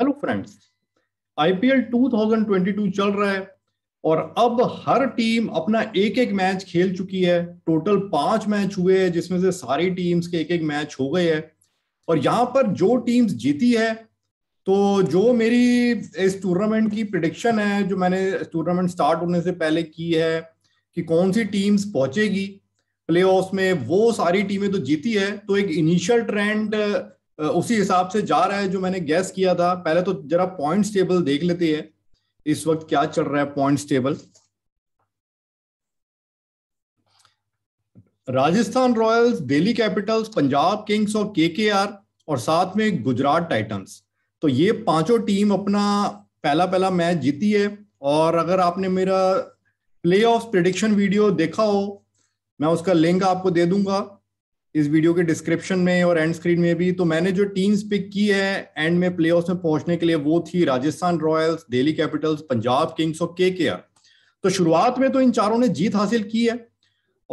hello friends IPL 2022 चल रहा है और अब हर टीम अपना एक एक मैच खेल चुकी है टोटल पांच मैच हुए हैं जिसमें से सारी टीम्स के एक एक मैच हो गए हैं और यहाँ पर जो टीम्स जीती है तो जो मेरी इस टूर्नामेंट की प्रिडिक्शन है जो मैंने टूर्नामेंट स्टार्ट होने से पहले की है कि कौन सी टीम्स पहुंचेगी प्लेऑफ्स में वो सारी टीमें तो जीती है तो एक इनिशियल ट्रेंड उसी हिसाब से जा रहा है जो मैंने गैस किया था पहले तो जरा पॉइंट टेबल देख लेते हैं इस वक्त क्या चल रहा है point table Rajasthan Royals Delhi Capitals Punjab Kings और केकेआर और साथ में गुजरात टाइटंस तो ये पांचों टीम अपना पहला पहला मैच जीती है और अगर आपने मेरा प्ले ऑफ प्रिडिक्शन वीडियो देखा हो मैं उसका लिंक आपको दे दूंगा इस वीडियो के डिस्क्रिप्शन में और एंड स्क्रीन में भी तो मैंने जो टीम्स पिक की है एंड में प्ले में पहुंचने के लिए वो थी Rajasthan Royals Delhi Capitals Punjab Kings और के तो शुरुआत में तो इन चारों ने जीत हासिल की है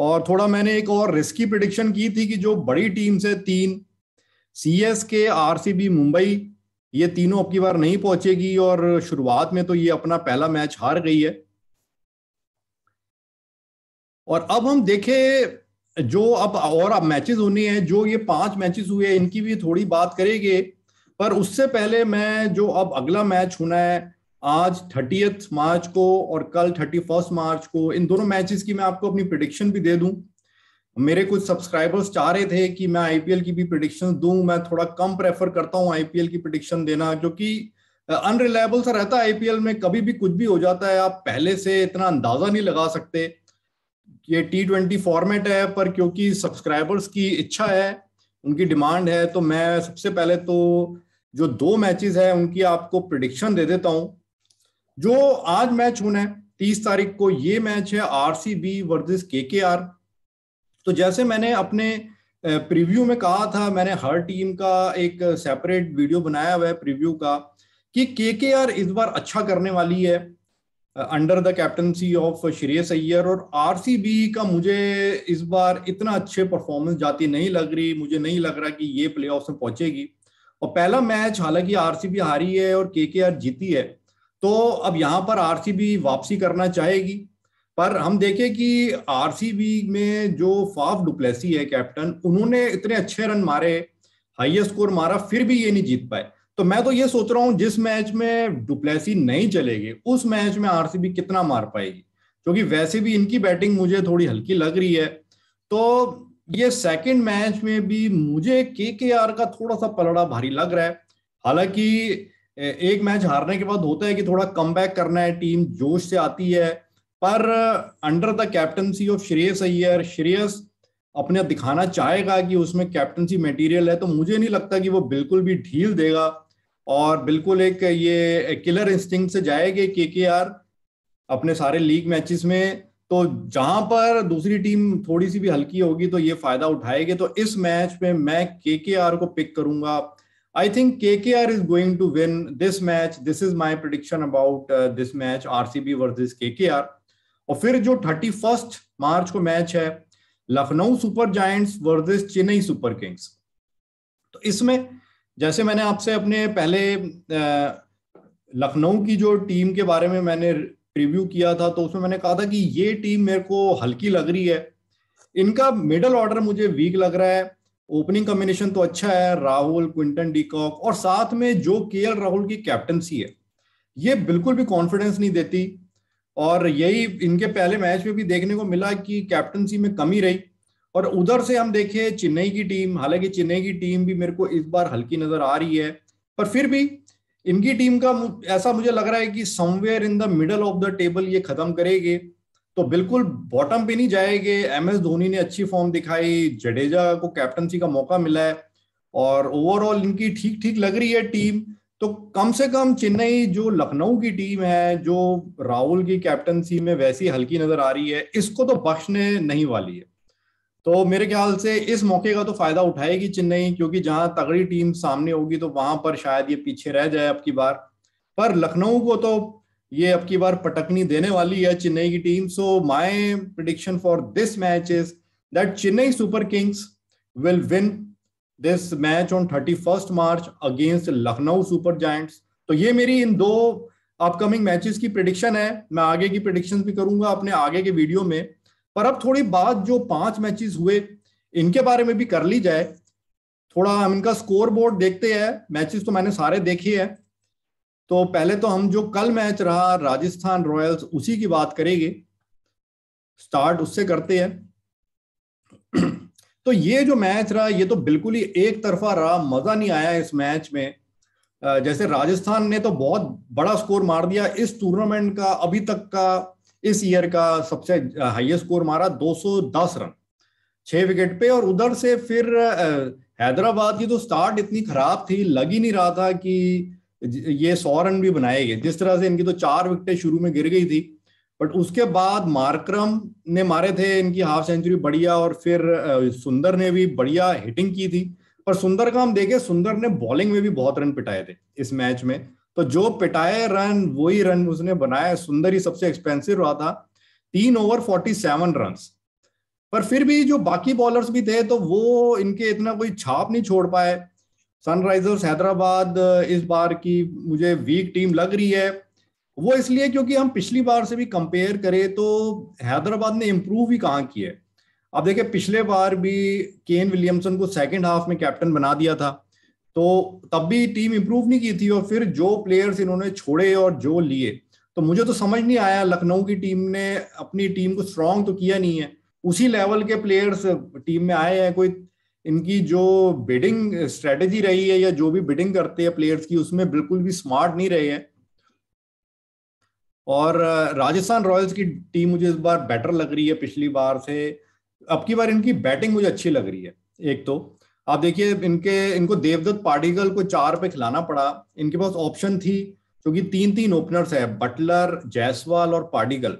और थोड़ा मैंने एक और रिस्की प्रिडिक्शन की थी कि जो बड़ी टीम्स है तीन C S K R C B Mumbai ये तीनों अब की बार नहीं पहुंचेगी और शुरुआत में तो ये अपना पहला मैच हार गई है और अब हम देखें जो अब और अब मैचेस होने हैं जो ये पांच मैचेस हुए हैं इनकी भी थोड़ी बात करेंगे पर उससे पहले मैं जो अब अगला मैच होना है आज थर्टी मार्च को और कल थर्टी फर्स्ट मार्च को इन दोनों मैचेस की मैं आपको अपनी प्रिडिक्शन भी दे दूं मेरे कुछ सब्सक्राइबर्स चाह रहे थे कि मैं आईपीएल की भी प्रिडिक्शन दूं मैं थोड़ा कम प्रेफर करता हूं आईपीएल की प्रिडिक्शन देना जो कि अनरिलायबल सा रहता है आईपीएल में कभी भी कुछ भी हो जाता है आप पहले से इतना अंदाजा नहीं लगा सकते ये टी ट्वेंटी फॉर्मेट है पर क्योंकि सब्सक्राइबर्स की इच्छा है उनकी डिमांड है तो मैं सबसे पहले तो जो दो मैचेस हैं उनकी आपको प्रडिक्शन दे देता हूं जो आज मैच होना है तीस तारीख को ये मैच है आरसीबी वर्सेस केकेआर तो जैसे मैंने अपने प्रीव्यू में कहा था मैंने हर टीम का एक सेपरेट वीडियो बनाया हुआ है प्रीव्यू का कि केकेआर इस बार अच्छा करने वाली है under the captaincy of Shreyas Iyer और आरसीबी का मुझे इस बार इतना अच्छे परफॉर्मेंस जाती नहीं लग रही मुझे नहीं लग रहा कि ये प्ले में पहुंचेगी और पहला मैच हालांकि आरसीबी हारी है और के जीती है तो अब यहाँ पर आरसीबी वापसी करना चाहेगी पर हम देखें कि आरसीबी में जो फाफ डुप्लेसी है कैप्टन उन्होंने इतने अच्छे रन मारे हाइएस्ट स्कोर मारा फिर भी ये नहीं जीत पाए तो मैं तो ये सोच रहा हूं जिस मैच में डुप्लेसी नहीं चलेगी उस मैच में आरसीबी कितना मार पाएगी क्योंकि वैसे भी इनकी बैटिंग मुझे थोड़ी हल्की लग रही है तो ये सेकंड मैच में भी मुझे के के आर का थोड़ा सा पलड़ा भारी लग रहा है हालांकि एक मैच हारने के बाद होता है कि थोड़ा कम करना है टीम जोश से आती है पर under the captaincy of Shreyas Iyer Shreyas अपने दिखाना चाहेगा कि उसमें कैप्टनसी मटेरियल है तो मुझे नहीं लगता कि वो बिल्कुल भी ढील देगा और बिल्कुल एक ये किलर इंस्टिंग से जाएंगे के के आर अपने सारे लीग मैचेस में तो जहां पर दूसरी टीम थोड़ी सी भी हल्की होगी तो ये फायदा उठाएगी तो इस मैच में मैं के के आर को पिक करूंगा आई think K K R is going to win this match this is my prediction about this match R C B versus K K are और फिर जो थर्टी फर्स्ट मार्च को मैच है Lucknow Super Giants versus Chennai Super Kings तो इसमें जैसे मैंने आपसे अपने पहले लखनऊ की जो टीम के बारे में मैंने रिव्यू किया था तो उसमें मैंने कहा था कि ये टीम मेरे को हल्की लग रही है इनका मिडल ऑर्डर मुझे वीक लग रहा है ओपनिंग कॉम्बिनेशन तो अच्छा है राहुल क्विंटन डीकॉक और साथ में जो के राहुल की कैप्टनसी है ये बिल्कुल भी कॉन्फिडेंस नहीं देती और यही इनके पहले मैच में भी देखने को मिला कि कैप्टनसी में कमी रही और उधर से हम देखें चेन्नई की टीम हालांकि चेन्नई की टीम भी मेरे को इस बार हल्की नजर आ रही है पर फिर भी इनकी टीम का ऐसा मुझे लग रहा है कि somewhere in the middle of the table ये खत्म करेगी तो बिल्कुल बॉटम पे नहीं जाएंगे एम एस धोनी ने अच्छी फॉर्म दिखाई जडेजा को कैप्टनसी का मौका मिला है और ओवरऑल इनकी ठीक ठीक लग रही है टीम तो कम से कम चेन्नई जो लखनऊ की टीम है जो राहुल की कैप्टनसी में वैसी हल्की नजर आ रही है इसको तो बख्शने नहीं वाली है तो मेरे ख्याल से इस मौके का तो फायदा उठाएगी चेन्नई क्योंकि जहां तगड़ी टीम सामने होगी तो वहां पर शायद ये पीछे रह जाए अब की बार पर लखनऊ को तो ये अब की बार पटकनी देने वाली है चेन्नई की team so my prediction for this match is that Chennai Super Kings will win this match on thirty first March against Lucknow Super Giants तो ये मेरी इन दो अपकमिंग मैचेस की प्रिडिक्शन है मैं आगे की प्रिडिक्शन भी करूंगा अपने आगे के वीडियो में पर अब थोड़ी बात जो पांच मैचेस हुए इनके बारे में भी कर ली जाए थोड़ा हम इनका स्कोर बोर्ड देखते हैं मैचेस तो मैंने सारे देखे हैं तो पहले तो हम जो कल मैच रहा राजस्थान रॉयल्स उसी की बात करेंगे स्टार्ट उससे करते हैं तो ये जो मैच रहा ये तो बिल्कुल ही एक तरफा रहा मजा नहीं आया इस मैच में जैसे राजस्थान ने तो बहुत बड़ा स्कोर मार दिया इस टूर्नामेंट का अभी तक का इस ईयर का सबसे हाईएस्ट स्कोर मारा 210 रन छह विकेट पे और उधर से फिर हैदराबाद की तो स्टार्ट इतनी खराब थी लग ही नहीं रहा था कि ये सौ रन भी बनाए गए जिस तरह से इनकी तो चार विकेटें शुरू में गिर गई थी बट उसके बाद मार्क्रम ने मारे थे इनकी हाफ सेंचुरी बढ़िया और फिर सुंदर ने भी बढ़िया हिटिंग की थी पर सुंदर का हम देखे सुंदर ने बॉलिंग में भी बहुत रन पिटाए थे इस मैच में तो जो पिटाए रन वही रन उसने बनाया सुंदर ही सबसे एक्सपेंसिव रहा था तीन ओवर फोर्टी सेवन रन पर फिर भी जो बाकी बॉलर्स भी थे तो वो इनके इतना कोई छाप नहीं छोड़ पाए सनराइजर्स हैदराबाद इस बार की मुझे वीक टीम लग रही है वो इसलिए क्योंकि हम पिछली बार से भी कंपेयर करें तो हैदराबाद ने इम्प्रूव ही कहाँ किया है अब देखिए पिछले बार भी केन विलियमसन को सेकंड हाफ में कैप्टन बना दिया था तो तब भी टीम इंप्रूव नहीं की थी और फिर जो प्लेयर्स इन्होंने छोड़े और जो लिए तो मुझे तो समझ नहीं आया लखनऊ की टीम ने अपनी टीम को स्ट्रांग तो किया नहीं है उसी लेवल के प्लेयर्स टीम में आए हैं कोई इनकी जो बिडिंग स्ट्रेटेजी रही है या जो भी बिडिंग करते हैं प्लेयर्स की उसमें बिल्कुल भी स्मार्ट नहीं रहे हैं और राजस्थान रॉयल्स की टीम मुझे इस बार बेटर लग रही है पिछली बार से अब की बार इनकी बैटिंग मुझे अच्छी लग रही है एक तो आप देखिए इनके इनको देवदत्त पार्टिकल को चार पे खिलाना पड़ा इनके पास ऑप्शन थी क्योंकि तीन तीन ओपनर्स है बटलर जायसवाल और पार्टिकल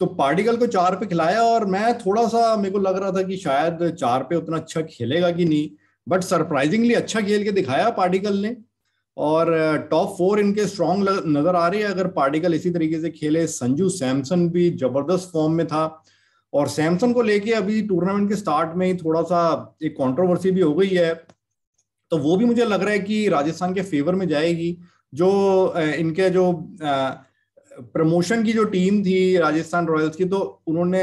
तो पार्टिकल को चार पे खिलाया और मैं थोड़ा सा मेरे को लग रहा था कि शायद चार पे उतना अच्छा खेलेगा कि नहीं बट सरप्राइजिंगली अच्छा खेल के दिखाया पार्टिकल ने और टॉप फोर इनके स्ट्रांग नजर आ रहे हैं अगर पार्टिकल इसी तरीके से खेले संजू सैमसन भी जबरदस्त फॉर्म में था और सैमसंग को लेके अभी टूर्नामेंट के स्टार्ट में ही थोड़ा सा एक कंट्रोवर्सी भी हो गई है तो वो भी मुझे लग रहा है कि राजस्थान के फेवर में जाएगी जो इनके जो प्रमोशन की जो टीम थी राजस्थान रॉयल्स की तो उन्होंने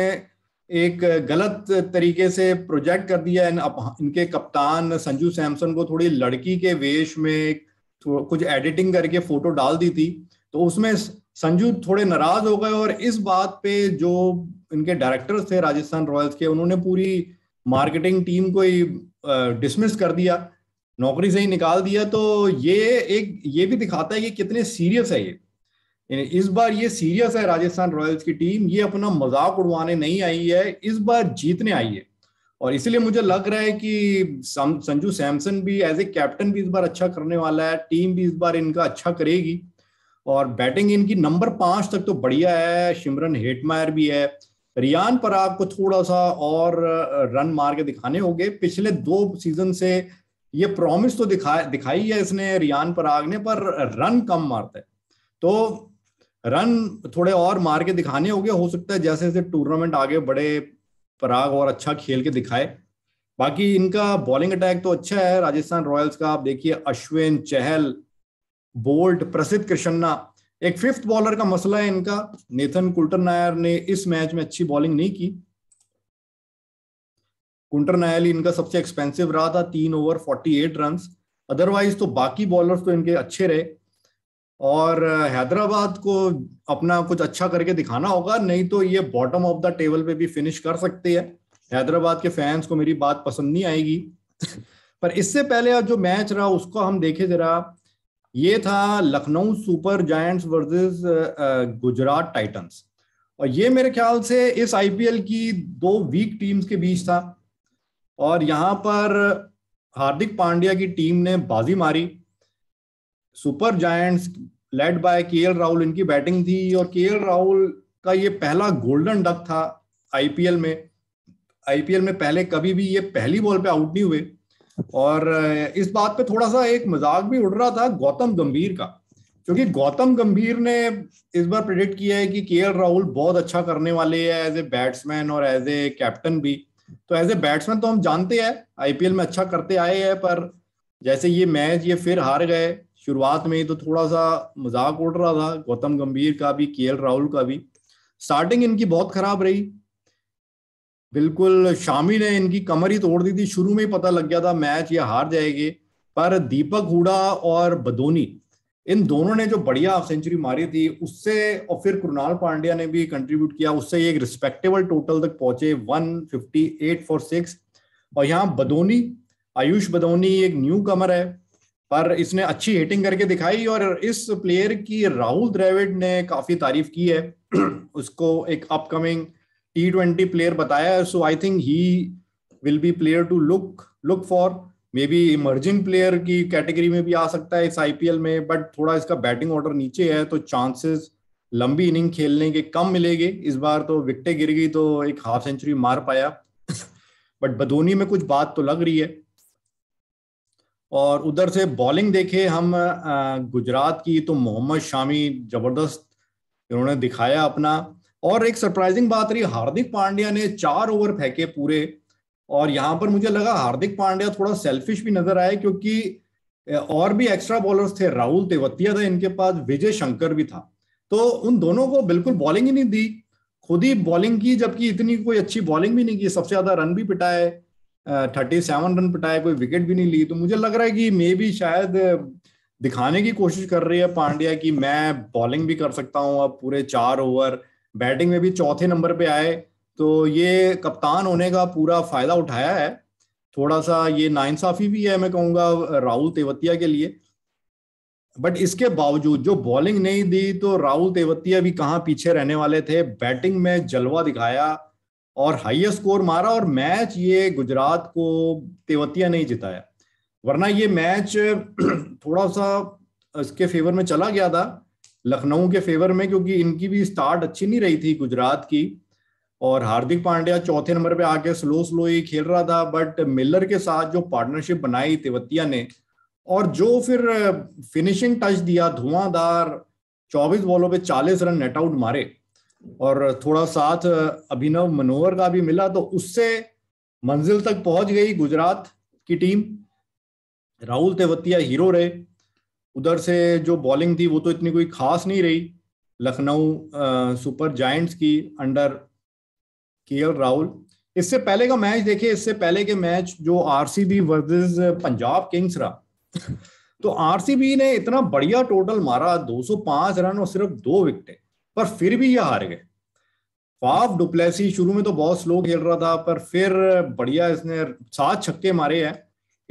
एक गलत तरीके से प्रोजेक्ट कर दिया इन इनके कप्तान संजू सैमसन को थोड़ी लड़की के वेश में कुछ एडिटिंग करके फोटो डाल दी थी तो उसमें संजू थोड़े नाराज हो गए और इस बात पे जो इनके डायरेक्टर थे राजस्थान रॉयल्स के उन्होंने पूरी मार्केटिंग टीम को ही डिसमिस कर दिया नौकरी से ही निकाल दिया तो ये एक ये भी दिखाता है कि कितने सीरियस है ये इस बार ये सीरियस है राजस्थान रॉयल्स की टीम ये अपना मजाक उड़वाने नहीं आई है इस बार जीतने आई है और इसलिए मुझे लग रहा है कि संजू सैमसन भी एज ए कैप्टन भी इस बार अच्छा करने वाला है टीम भी इस बार इनका अच्छा करेगी और बैटिंग इनकी नंबर पांच तक तो बढ़िया है शिमरन हेटमायर भी है रियान पर आपको थोड़ा सा और रन मार के दिखाने होंगे पिछले दो सीजन से ये प्रॉमिस तो दिखा दिखाई है इसने रियान पराग ने पर रन कम मारता है तो रन थोड़े और मार के दिखाने होंगे हो सकता है जैसे जैसे टूर्नामेंट आगे बढ़े पराग और अच्छा खेल के दिखाए बाकी इनका बॉलिंग अटैक तो अच्छा है राजस्थान रॉयल्स का आप देखिए अश्विन चहल बोल्ट प्रसिद्ध कृष्णा एक फिफ्थ बॉलर का मसला है इनका नेथन कुल्टर नायर ने इस मैच में अच्छी बॉलिंग नहीं की कुंटर नायल इनका सबसे एक्सपेंसिव रहा था तीन over forty eight run otherwise तो बाकी बॉलर तो इनके अच्छे रहे और हैदराबाद को अपना कुछ अच्छा करके दिखाना होगा नहीं तो ये बॉटम ऑफ द टेबल पे भी फिनिश कर सकते हैं हैदराबाद के फैंस को मेरी बात पसंद नहीं आएगी पर इससे पहले जो मैच रहा उसको हम देखे जरा ये था Lucknow Super Giants versus Gujarat Titans और ये मेरे ख्याल से इस आईपीएल की दो वीक टीम्स के बीच था और यहाँ पर हार्दिक पांड्या की टीम ने बाजी मारी सुपर जायंट्स लेड बाय के राहुल इनकी बैटिंग थी और के राहुल का ये पहला गोल्डन डक था आईपीएल में आईपीएल में पहले कभी भी ये पहली बॉल पे आउट नहीं हुए और इस बात पे थोड़ा सा एक मजाक भी उड़ रहा था गौतम गंभीर का क्योंकि गौतम गंभीर ने इस बार प्रिडिक्ट किया है कि के राहुल बहुत अच्छा करने वाले है एज ए बैट्समैन और एज ए कैप्टन भी तो एज ए बैट्समैन तो हम जानते हैं आईपीएल में अच्छा करते आए हैं पर जैसे ये मैच ये फिर हार गए शुरुआत में ही तो थोड़ा सा मजाक उड़ रहा था गौतम गंभीर का भी के राहुल का भी स्टार्टिंग इनकी बहुत खराब रही बिल्कुल शामी ने इनकी कमर ही तोड़ दी थी शुरू में ही पता लग गया था मैच ये हार जाएगी पर दीपक हुडा और बदोनी इन दोनों ने जो बढ़िया हाफ सेंचुरी मारी थी उससे और फिर कृणाल पांड्या ने भी कंट्रीब्यूट किया उससे ये एक रिस्पेक्टेबल टोटल तक पहुंचे 158 फॉर सिक्स और यहाँ बदोनी आयुष बदोनी एक न्यू कमर है पर इसने अच्छी हिटिंग करके दिखाई और इस प्लेयर की राहुल द्रेविड ने काफी तारीफ की है उसको एक अपकमिंग टी ट्वेंटी प्लेयर बताया है so I think he will be player to look look for maybe emerging player की कैटेगरी में भी आ सकता है इस आईपीएल में बट थोड़ा इसका बैटिंग ऑर्डर नीचे है तो चांसेस लंबी इनिंग खेलने के कम मिलेंगे इस बार तो विकटे गिर गई तो एक हाफ सेंचुरी मार पाया बट बदोनी में कुछ बात तो लग रही है और उधर से बॉलिंग देखे हम गुजरात की तो मोहम्मद शामी जबरदस्त इन्होंने दिखाया अपना और एक सरप्राइजिंग बात रही हार्दिक पांड्या ने चार ओवर फेंके पूरे और यहाँ पर मुझे लगा हार्दिक पांड्या थोड़ा सेल्फिश भी नजर आए क्योंकि और भी एक्स्ट्रा बॉलर्स थे राहुल तेवतिया था इनके पास विजय शंकर भी था तो उन दोनों को बिल्कुल बॉलिंग ही नहीं दी खुद ही बॉलिंग की जबकि इतनी कोई अच्छी बॉलिंग भी नहीं की सबसे ज्यादा रन भी पिटाए थर्टी सेवन रन पिटाए कोई विकेट भी नहीं ली तो मुझे लग रहा है कि मे भी शायद दिखाने की कोशिश कर रही है पांड्या कि मैं बॉलिंग भी कर सकता हूँ अब पूरे चार ओवर बैटिंग में भी चौथे नंबर पे आए तो ये कप्तान होने का पूरा फायदा उठाया है थोड़ा सा ये नाइंसाफी भी है मैं कहूंगा राहुल तेवतिया के लिए बट इसके बावजूद जो बॉलिंग नहीं दी तो राहुल तेवतिया भी कहाँ पीछे रहने वाले थे बैटिंग में जलवा दिखाया और हाईएस्ट स्कोर मारा और मैच ये गुजरात को तेवतिया नहीं जिताया वरना ये मैच थोड़ा सा इसके फेवर में चला गया था लखनऊ के फेवर में क्योंकि इनकी भी स्टार्ट अच्छी नहीं रही थी गुजरात की और हार्दिक पांड्या चौथे नंबर पे आके स्लो स्लो ही खेल रहा था बट मिलर के साथ जो पार्टनरशिप बनाई तेवतिया ने और जो फिर फिनिशिंग टच दिया धुआंधार 24 बॉलों पे 40 रन नेट आउट मारे और थोड़ा साथ अभिनव मनोहर का भी मिला तो उससे मंजिल तक पहुंच गई गुजरात की टीम राहुल तेवतिया हीरो रहे उधर से जो बॉलिंग थी वो तो इतनी कोई खास नहीं रही लखनऊ सुपर जायंट्स की अंडर के राहुल इससे पहले का मैच देखिए इससे पहले के मैच जो आरसीबी वर्सेस पंजाब किंग्स रहा तो आरसीबी ने इतना बढ़िया टोटल मारा 205 रन और सिर्फ दो विकटे पर फिर भी ये हार गए फाफ डुप्लेसी शुरू में तो बहुत स्लो खेल रहा था पर फिर बढ़िया इसने सात छक्के मारे हैं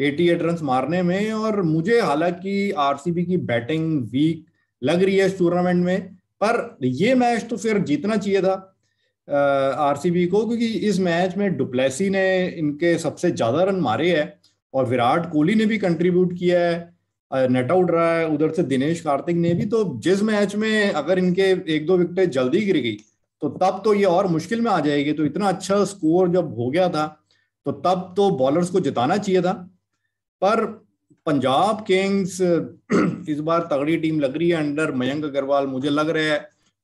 एटी एट रन मारने में और मुझे हालांकि आरसीबी की बैटिंग वीक लग रही है इस टूर्नामेंट में पर ये मैच तो फिर जीतना चाहिए था आरसीबी को क्योंकि इस मैच में डुप्लेसी ने इनके सबसे ज्यादा रन मारे हैं और विराट कोहली ने भी कंट्रीब्यूट किया है नेट आउट रहा है उधर से दिनेश कार्तिक ने भी तो जिस मैच में अगर इनके एक दो विकेट जल्दी गिर गई तो तब तो ये और मुश्किल में आ जाएगी तो इतना अच्छा स्कोर जब हो गया था तो तब तो बॉलर्स को जिताना चाहिए था पर पंजाब किंग्स इस बार तगड़ी टीम लग रही है अंडर मयंक अग्रवाल मुझे लग रहा है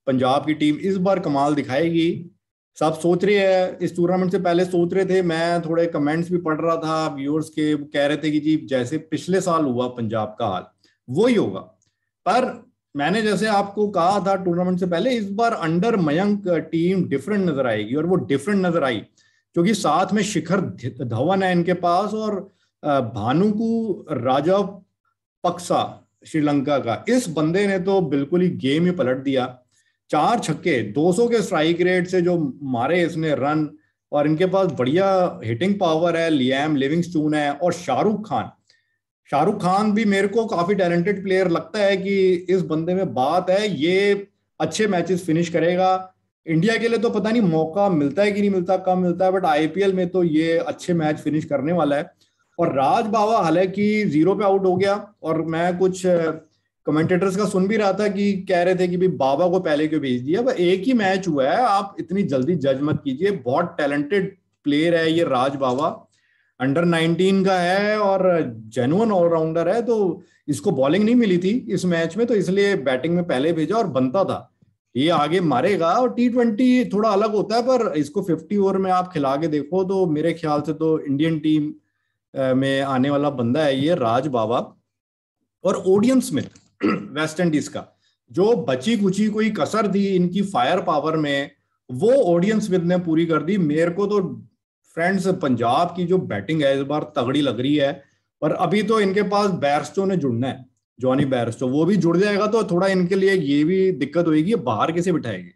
पंजाब की टीम इस बार कमाल दिखाएगी सब सोच रहे हैं इस टूर्नामेंट से पहले सोच रहे थे मैं थोड़े कमेंट्स भी पढ़ रहा था व्यूअर्स के कह रहे थे कि जी जैसे पिछले साल हुआ पंजाब का हाल वो ही होगा पर मैंने जैसे आपको कहा था टूर्नामेंट से पहले इस बार अंडर मयंक टीम डिफरेंट नजर आएगी और वो डिफरेंट नजर आई क्योंकि साथ में शिखर धवन है इनके पास और भानु को राजा पक्सा श्रीलंका का इस बंदे ने तो बिल्कुल ही गेम ही पलट दिया चार छक्के 200 के स्ट्राइक रेट से जो मारे इसने रन और इनके पास बढ़िया हिटिंग पावर है लियाम लिविंग स्टून है और शाहरुख खान शाहरुख खान भी मेरे को काफी टैलेंटेड प्लेयर लगता है कि इस बंदे में बात है ये अच्छे मैचेस फिनिश करेगा इंडिया के लिए तो पता नहीं मौका मिलता है कि नहीं मिलता कम मिलता है बट आईपीएल में तो ये अच्छे मैच फिनिश करने वाला है और राज बाबा हालांकि जीरो पे आउट हो गया और मैं कुछ कमेंटेटर्स का सुन भी रहा था कि कह रहे थे कि भी बाबा को पहले क्यों भेज दिया एक ही मैच हुआ है आप इतनी जल्दी जज मत कीजिए बहुत टैलेंटेड प्लेयर है ये राज बाबा अंडर 19 का है और जेनुअन ऑलराउंडर है तो इसको बॉलिंग नहीं मिली थी इस मैच में तो इसलिए बैटिंग में पहले भेजा और बनता था ये आगे मारेगा और टी ट्वेंटी थोड़ा अलग होता है पर इसको फिफ्टी ओवर में आप खिला के देखो तो मेरे ख्याल से तो इंडियन टीम में आने वाला बंदा है ये राज बाबा और ओडियन स्मिथ वेस्ट इंडीज का जो बची कुची कोई कसर थी इनकी फायर पावर में वो ओडियन स्मिथ ने पूरी कर दी मेरे को तो फ्रेंड्स पंजाब की जो बैटिंग है इस बार तगड़ी लग रही है पर अभी तो इनके पास बैरस्टो ने जुड़ना है जॉनी बैरस्टो वो भी जुड़ जाएगा तो थोड़ा इनके लिए ये भी दिक्कत होगी बाहर कैसे बिठाएगी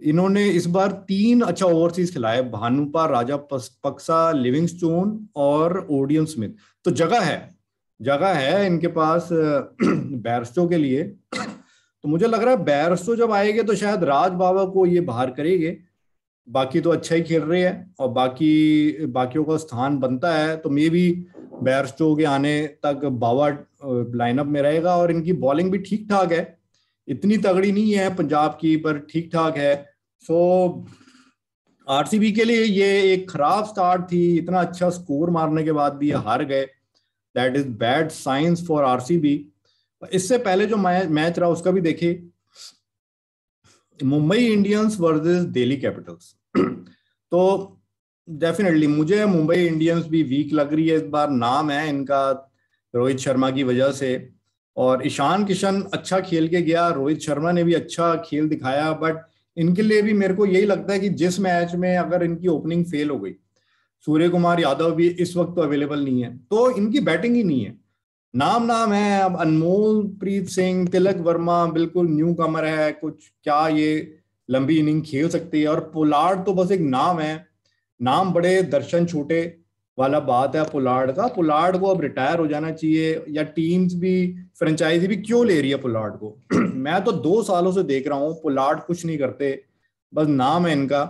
इन्होंने इस बार तीन अच्छा ओवरसीज खिलाए भानुपा राजा पक्सा लिविंगस्टोन और ओडियन स्मिथ तो जगह है जगह है इनके पास बैरस्टो के लिए तो मुझे लग रहा है बैरस्टो जब आएंगे तो शायद राज बाबा को ये बाहर करेंगे बाकी तो अच्छा ही खेल रहे हैं और बाकी बाकियों का स्थान बनता है तो मे भी बैरस्टो के आने तक बाबा लाइनअप में रहेगा और इनकी बॉलिंग भी ठीक ठाक है इतनी तगड़ी नहीं है पंजाब की पर ठीक ठाक है सो आरसीबी के लिए ये एक खराब स्टार्ट थी इतना अच्छा स्कोर मारने के बाद भी ये हार गए that is bad signs for RCB इससे पहले जो मैच रहा उसका भी देखे Mumbai Indians versus Delhi Capitals तो डेफिनेटली मुझे मुंबई इंडियंस भी वीक लग रही है इस बार नाम है इनका रोहित शर्मा की वजह से और ईशान किशन अच्छा खेल के गया रोहित शर्मा ने भी अच्छा खेल दिखाया बट इनके लिए भी मेरे को यही लगता है कि जिस मैच में अगर इनकी ओपनिंग फेल हो गई सूर्य कुमार यादव भी इस वक्त तो अवेलेबल नहीं है तो इनकी बैटिंग ही नहीं है नाम नाम है अब अनमोल प्रीत सिंह तिलक वर्मा बिल्कुल न्यू कमर है कुछ क्या ये लंबी इनिंग खेल सकती है और पोलार्ड तो बस एक नाम है नाम बड़े दर्शन छोटे वाला बात है पुलाड़ का पुलाड़ को अब रिटायर हो जाना चाहिए या टीम्स भी फ्रेंचाइजी भी क्यों ले रही है पुलाड़ को मैं तो दो सालों से देख रहा हूँ पुलाड़ कुछ नहीं करते बस नाम है इनका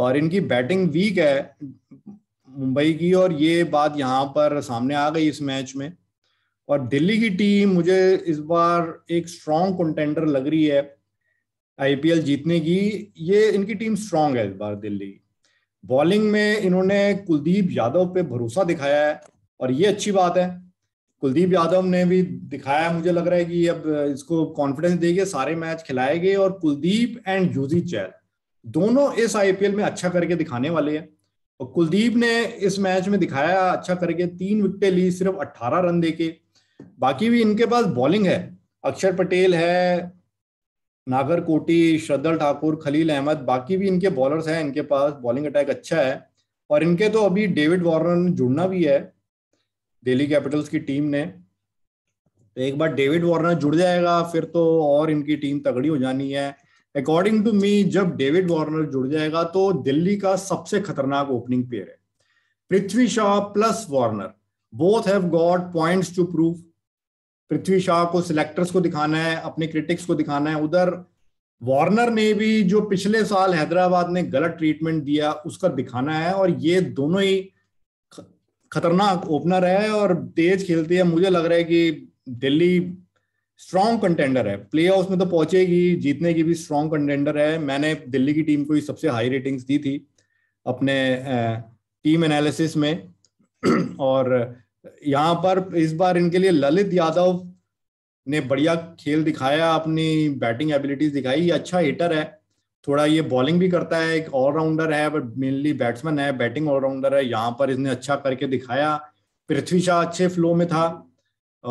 और इनकी बैटिंग वीक है मुंबई की और ये बात यहाँ पर सामने आ गई इस मैच में और दिल्ली की टीम मुझे इस बार एक स्ट्रॉन्ग कंटेंडर लग रही है आईपीएल जीतने की ये इनकी टीम स्ट्रांग है इस बार दिल्ली की बॉलिंग में इन्होंने कुलदीप यादव पे भरोसा दिखाया है और ये अच्छी बात है कुलदीप यादव ने भी दिखाया मुझे लग रहा है कि अब इसको कॉन्फिडेंस देगी सारे मैच खिलाए गए और कुलदीप एंड यूजी चैल दोनों इस आईपीएल में अच्छा करके दिखाने वाले हैं और कुलदीप ने इस मैच में दिखाया अच्छा करके तीन विकेट ली सिर्फ अट्ठारह रन देके बाकी भी इनके पास बॉलिंग है अक्षर पटेल है नागरकोटी श्रद्धा ठाकुर खलील अहमद बाकी भी इनके बॉलर्स हैं इनके पास बॉलिंग अटैक अच्छा है और इनके तो अभी डेविड वार्नर जुड़ना भी है दिल्ली कैपिटल्स की टीम ने तो एक बार डेविड वार्नर जुड़ जाएगा फिर तो और इनकी टीम तगड़ी हो जानी है अकॉर्डिंग टू मी जब डेविड वार्नर जुड़ जाएगा तो दिल्ली का सबसे खतरनाक ओपनिंग पेयर है Prithvi Shaw plus Warner both have got points to prove Prithvi Shaw को सिलेक्टर्स को दिखाना है अपने क्रिटिक्स को दिखाना है उधर वार्नर ने भी जो पिछले साल हैदराबाद ने गलत ट्रीटमेंट दिया उसका दिखाना है और ये दोनों ही खतरनाक ओपनर है और तेज खेलती है मुझे लग रहा है कि दिल्ली स्ट्रॉन्ग कंटेंडर है प्ले ऑफ में तो पहुंचेगी जीतने की भी स्ट्रॉन्ग कंटेंडर है मैंने दिल्ली की टीम को ही सबसे हाई रेटिंग्स दी थी अपने टीम एनालिसिस में और यहाँ पर इस बार इनके लिए ललित यादव ने बढ़िया खेल दिखाया अपनी बैटिंग एबिलिटीज दिखाई ये अच्छा हिटर है थोड़ा ये बॉलिंग भी करता है एक ऑलराउंडर है बट मेनली बैट्समैन है बैटिंग ऑलराउंडर है यहाँ पर इसने अच्छा करके दिखाया पृथ्वी शाह अच्छे फ्लो में था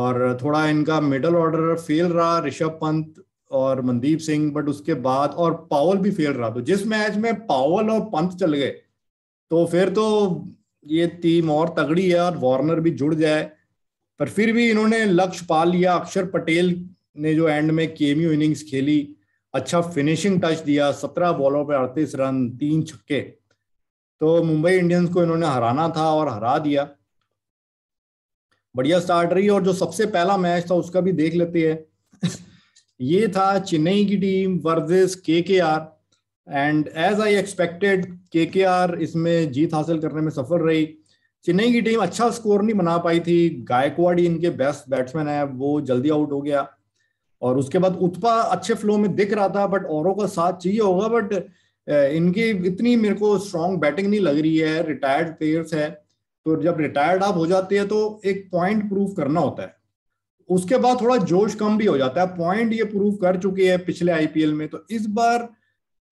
और थोड़ा इनका मिडल ऑर्डर फेल रहा ऋषभ पंत और मनदीप सिंह बट उसके बाद और पावल भी फेल रहा तो जिस मैच में पावल और पंत चल गए तो फिर तो ये टीम और तगड़ी है और वार्नर भी जुड़ जाए पर फिर भी इन्होंने लक्ष्य पा लिया अक्षर पटेल ने जो एंड में केमयू इनिंग्स खेली अच्छा फिनिशिंग टच दिया सत्रह बॉलों पर अड़तीस रन तीन छक्के तो मुंबई इंडियंस को इन्होंने हराना था और हरा दिया बढ़िया स्टार्ट रही और जो सबसे पहला मैच था उसका भी देख लेते हैं ये था चेन्नई की team versus K K R and as I expected K K are इसमें जीत हासिल करने में सफल रही चेन्नई की टीम अच्छा स्कोर नहीं बना पाई थी गायकवाड़ी इनके बेस्ट बैट्समैन है वो जल्दी आउट हो गया और उसके बाद उत्पा अच्छे फ्लो में दिख रहा था बट औरों का साथ चाहिए होगा बट इनकी इतनी मेरे को स्ट्रॉन्ग बैटिंग नहीं लग रही है रिटायर्ड प्लेयर्स है तो जब रिटायर्ड आप हो जाते हैं तो एक पॉइंट प्रूव करना होता है उसके बाद थोड़ा जोश कम भी हो जाता है पॉइंट ये प्रूव कर चुके हैं पिछले आईपीएल में तो इस बार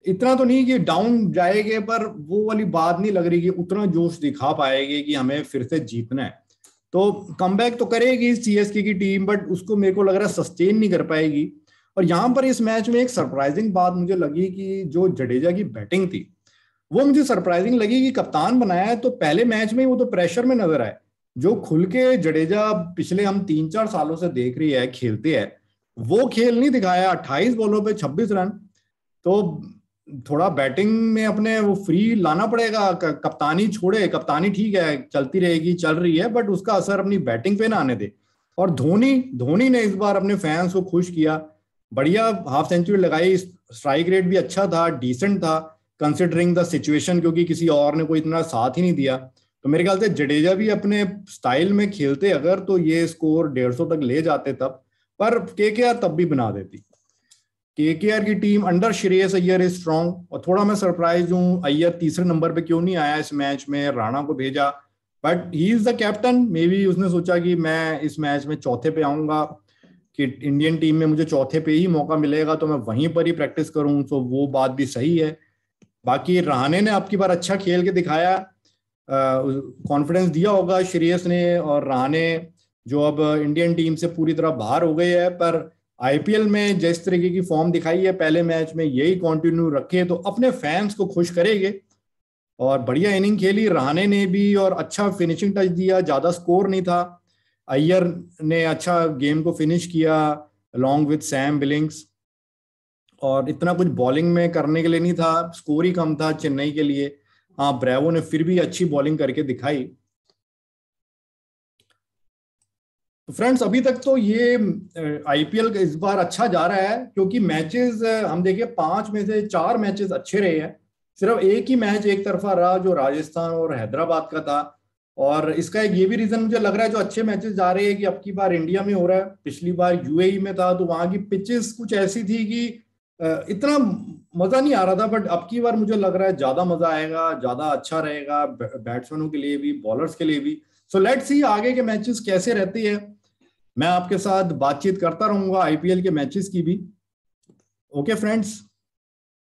इतना तो नहीं कि डाउन जाएंगे पर वो वाली बात नहीं लग रही कि उतना जोश दिखा पाएगी कि हमें फिर से जीतना है तो कम तो करेगी सीएसके की टीम बट उसको मेरे को लग रहा है सस्टेन नहीं कर पाएगी और यहां पर इस मैच में एक सरप्राइजिंग बात मुझे लगी कि जो जडेजा की बैटिंग थी वो मुझे सरप्राइजिंग लगी कि कप्तान बनाया है तो पहले मैच में ही वो तो प्रेशर में नजर आए जो खुल के जडेजा पिछले हम तीन चार सालों से देख रही है खेलते हैं वो खेल नहीं दिखाया 28 बॉलों पे 26 रन तो थोड़ा बैटिंग में अपने वो फ्री लाना पड़ेगा कप्तानी छोड़े कप्तानी ठीक है चलती रहेगी चल रही है बट उसका असर अपनी बैटिंग पे ना आने दे और धोनी धोनी ने इस बार अपने फैंस को खुश किया बढ़िया हाफ सेंचुरी लगाई स्ट्राइक रेट भी अच्छा था डिसेंट था कंसिडरिंग द सिचुएशन क्योंकि किसी और ने कोई इतना साथ ही नहीं दिया तो मेरे ख्याल से जडेजा भी अपने स्टाइल में खेलते अगर तो ये स्कोर डेढ़ सौ तक ले जाते तब पर के तब भी बना देती के की team under Shreyas Iyer is strong और थोड़ा मैं सरप्राइज हूँ अय्यर तीसरे नंबर पे क्यों नहीं आया इस मैच में राणा को भेजा but he is the captain maybe उसने सोचा कि मैं इस मैच में चौथे पे आऊंगा कि इंडियन टीम में मुझे चौथे पे ही मौका मिलेगा तो मैं वहीं पर ही प्रैक्टिस करूं तो वो बात भी सही है बाकी रहाने ने आपकी बार अच्छा खेल के दिखाया कॉन्फिडेंस दिया होगा श्रेयस ने और रहाने जो अब इंडियन टीम से पूरी तरह बाहर हो गई है पर आईपीएल में जिस तरीके की फॉर्म दिखाई है पहले मैच में यही कंटिन्यू रखे तो अपने फैंस को खुश करेंगे और बढ़िया इनिंग खेली रहाने ने भी और अच्छा फिनिशिंग टच दिया ज्यादा स्कोर नहीं था अय्यर ने अच्छा गेम को फिनिश किया अलॉन्ग विथ सैम बिलिंग्स और इतना कुछ बॉलिंग में करने के लिए नहीं था स्कोर ही कम था चेन्नई के लिए हाँ ब्रेवो ने फिर भी अच्छी बॉलिंग करके दिखाई तो फ्रेंड्स अभी तक तो ये आईपीएल इस बार अच्छा जा रहा है क्योंकि मैचेस हम देखिए पांच में से चार मैचेस अच्छे रहे हैं सिर्फ एक ही मैच एक तरफा रहा जो राजस्थान और हैदराबाद का था और इसका एक ये भी रीजन मुझे लग रहा है जो अच्छे मैचेस जा रहे हैं कि अब की बार इंडिया में हो रहा है पिछली बार यूएई e में था तो वहां की पिचेस कुछ ऐसी थी कि इतना मजा नहीं आ रहा था बट अब की बार मुझे लग रहा है ज्यादा मजा आएगा ज्यादा अच्छा रहेगा बैट्समैनों के लिए भी बॉलर्स के लिए भी सो लेट्स सी आगे के मैचेस कैसे रहती है मैं आपके साथ बातचीत करता रहूंगा आईपीएल के मैचेस की भी ओके okay, फ्रेंड्स